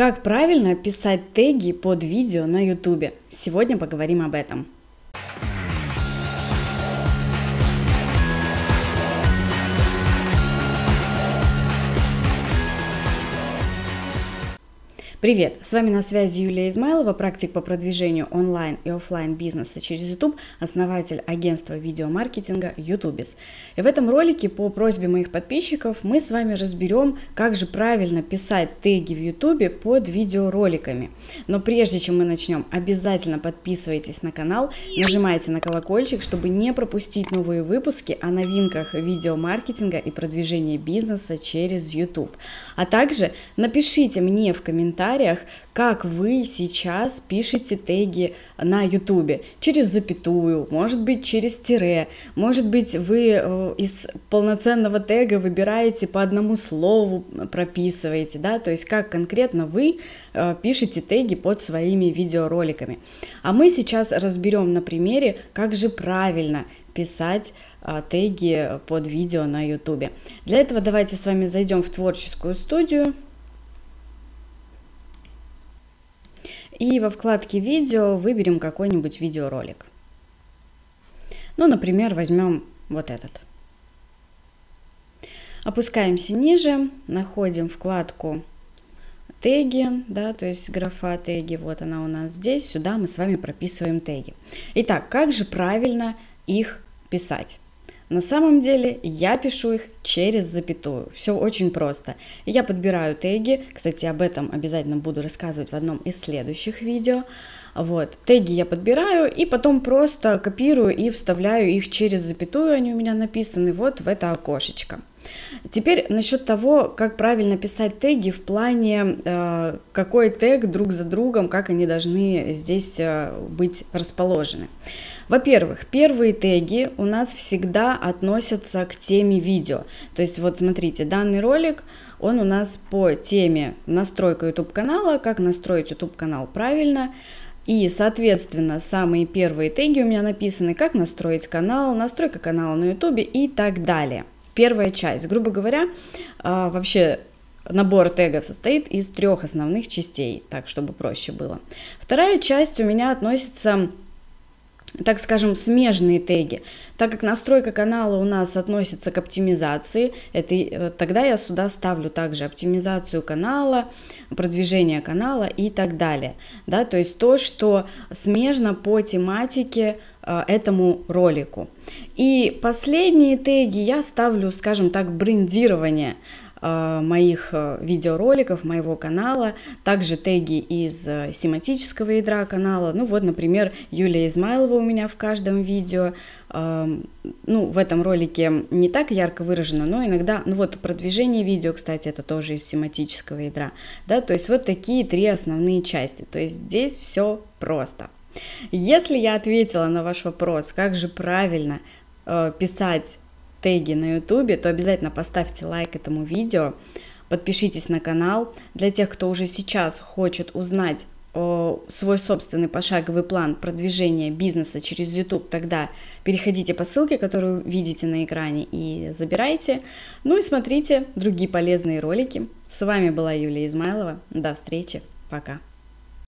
Как правильно писать теги под видео на YouTube? Сегодня поговорим об этом. Привет! С вами на связи Юлия Измайлова, практик по продвижению онлайн и офлайн бизнеса через YouTube, основатель агентства видеомаркетинга YouTubes. И в этом ролике по просьбе моих подписчиков мы с вами разберем, как же правильно писать теги в YouTube под видеороликами. Но прежде чем мы начнем, обязательно подписывайтесь на канал, нажимайте на колокольчик, чтобы не пропустить новые выпуски о новинках видеомаркетинга и продвижения бизнеса через YouTube. А также напишите мне в комментариях, комментариях, как вы сейчас пишете теги на YouTube. Через запятую, может быть, через тире, может быть, вы э, из полноценного тега выбираете по одному слову, прописываете, да, то есть как конкретно вы э, пишете теги под своими видеороликами. А мы сейчас разберем на примере, как же правильно писать а, теги под видео на YouTube. Для этого давайте с вами зайдем в творческую студию. и во вкладке «Видео» выберем какой-нибудь видеоролик. Ну, например, возьмем вот этот. Опускаемся ниже, находим вкладку теги, да, то есть графа теги, вот она у нас здесь, сюда мы с вами прописываем теги. Итак, как же правильно их писать? На самом деле я пишу их через запятую. Все очень просто. Я подбираю теги. Кстати, об этом обязательно буду рассказывать в одном из следующих видео. Вот, теги я подбираю и потом просто копирую и вставляю их через запятую. Они у меня написаны вот в это окошечко. Теперь насчет того, как правильно писать теги в плане, э, какой тег друг за другом, как они должны здесь э, быть расположены. Во-первых, первые теги у нас всегда относятся к теме видео. То есть вот смотрите, данный ролик, он у нас по теме настройка YouTube канала, как настроить YouTube канал правильно, и, соответственно, самые первые теги у меня написаны, как настроить канал, настройка канала на YouTube и так далее первая часть. Грубо говоря, а, вообще набор тегов состоит из трех основных частей, так чтобы проще было. Вторая часть у меня относится так скажем, смежные теги. Так как настройка канала у нас относится к оптимизации, это, тогда я сюда ставлю также оптимизацию канала, продвижение канала и так далее. Да, то есть то, что смежно по тематике э, этому ролику. И последние теги я ставлю, скажем так, брендирование. Э, моих э, видеороликов, моего канала, также теги из э, семантического ядра канала. Ну вот, например, Юлия Измайлова у меня в каждом видео. Эм, ну, в этом ролике не так ярко выражено, но иногда, ну вот, продвижение видео, кстати, это тоже из семантического ядра. Да, то есть вот такие три основные части. То есть здесь все просто. Если я ответила на ваш вопрос, как же правильно писать теги на ютубе, то обязательно поставьте лайк этому видео, подпишитесь на канал. Для тех, кто уже сейчас хочет узнать свой собственный пошаговый план продвижения бизнеса через YouTube, тогда переходите по ссылке, которую видите на экране, и забирайте. Ну и смотрите другие полезные ролики. С вами была Юлия Измайлова. До встречи. Пока.